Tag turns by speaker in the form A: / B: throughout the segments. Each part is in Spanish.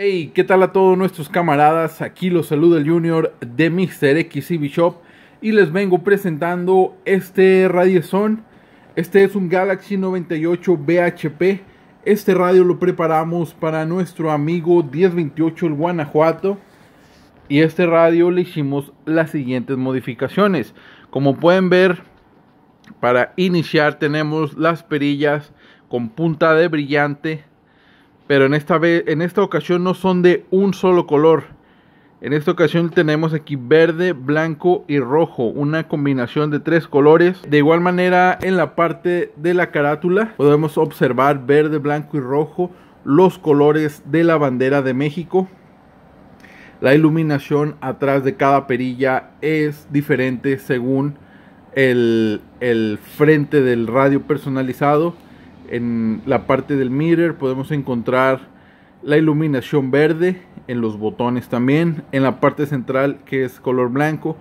A: Hey, ¿qué tal a todos nuestros camaradas? Aquí los saluda el Junior de Mr. XCB Shop y les vengo presentando este son. Este es un Galaxy 98 BHP. Este radio lo preparamos para nuestro amigo 1028 el Guanajuato. Y este radio le hicimos las siguientes modificaciones. Como pueden ver, para iniciar tenemos las perillas con punta de brillante pero en esta, vez, en esta ocasión no son de un solo color. En esta ocasión tenemos aquí verde, blanco y rojo, una combinación de tres colores. De igual manera en la parte de la carátula podemos observar verde, blanco y rojo, los colores de la bandera de México. La iluminación atrás de cada perilla es diferente según el, el frente del radio personalizado en la parte del mirror podemos encontrar la iluminación verde en los botones también. En la parte central que es color blanco.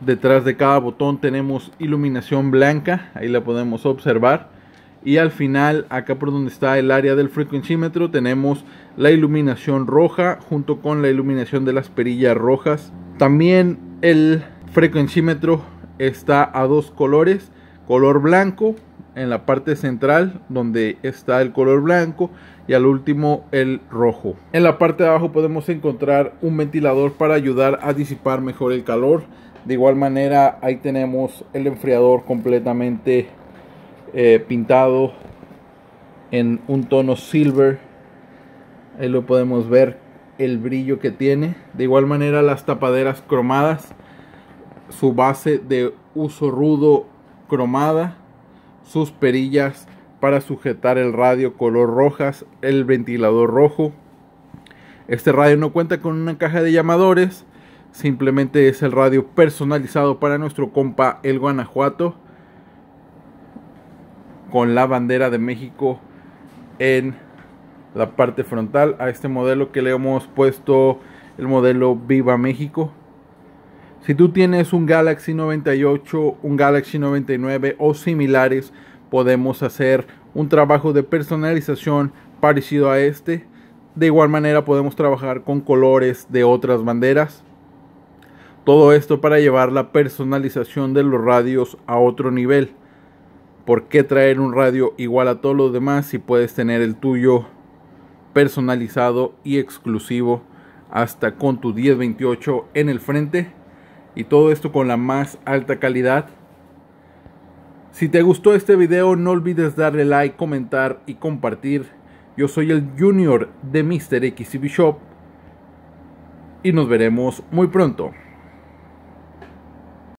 A: Detrás de cada botón tenemos iluminación blanca. Ahí la podemos observar. Y al final, acá por donde está el área del frecuencímetro, tenemos la iluminación roja junto con la iluminación de las perillas rojas. También el frecuencímetro está a dos colores color blanco en la parte central donde está el color blanco y al último el rojo. En la parte de abajo podemos encontrar un ventilador para ayudar a disipar mejor el calor. De igual manera ahí tenemos el enfriador completamente eh, pintado en un tono silver. Ahí lo podemos ver el brillo que tiene. De igual manera las tapaderas cromadas. Su base de uso rudo cromada, sus perillas para sujetar el radio color rojas, el ventilador rojo. Este radio no cuenta con una caja de llamadores, simplemente es el radio personalizado para nuestro compa el Guanajuato con la bandera de México en la parte frontal a este modelo que le hemos puesto el modelo Viva México si tú tienes un Galaxy 98, un Galaxy 99 o similares, podemos hacer un trabajo de personalización parecido a este. De igual manera podemos trabajar con colores de otras banderas. Todo esto para llevar la personalización de los radios a otro nivel. ¿Por qué traer un radio igual a todos los demás si puedes tener el tuyo personalizado y exclusivo hasta con tu 1028 en el frente? y todo esto con la más alta calidad. Si te gustó este video no olvides darle like, comentar y compartir. Yo soy el Junior de Mr. XCB Shop y nos veremos muy pronto.